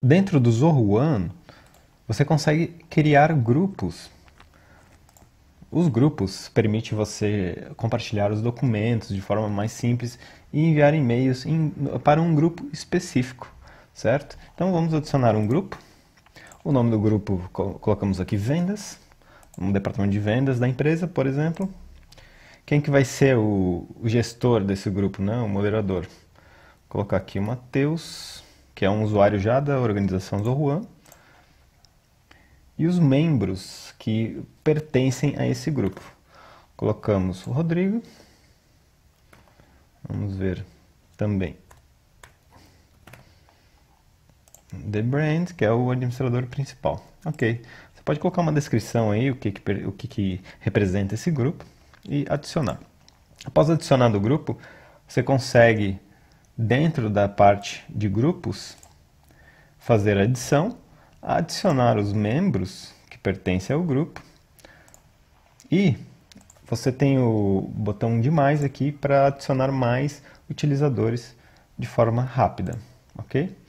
Dentro do One, você consegue criar grupos. Os grupos permitem você compartilhar os documentos de forma mais simples e enviar e-mails em, para um grupo específico, certo? Então vamos adicionar um grupo. O nome do grupo colocamos aqui vendas, um departamento de vendas da empresa, por exemplo. Quem que vai ser o, o gestor desse grupo, né? o moderador? Vou colocar aqui o Matheus que é um usuário já da organização Zoruan, e os membros que pertencem a esse grupo. Colocamos o Rodrigo. Vamos ver também. The Brand, que é o administrador principal. Ok. Você pode colocar uma descrição aí, o que, que o que, que representa esse grupo, e adicionar. Após adicionar do grupo, você consegue dentro da parte de grupos, fazer adição, adicionar os membros que pertencem ao grupo e você tem o botão de mais aqui para adicionar mais utilizadores de forma rápida, ok?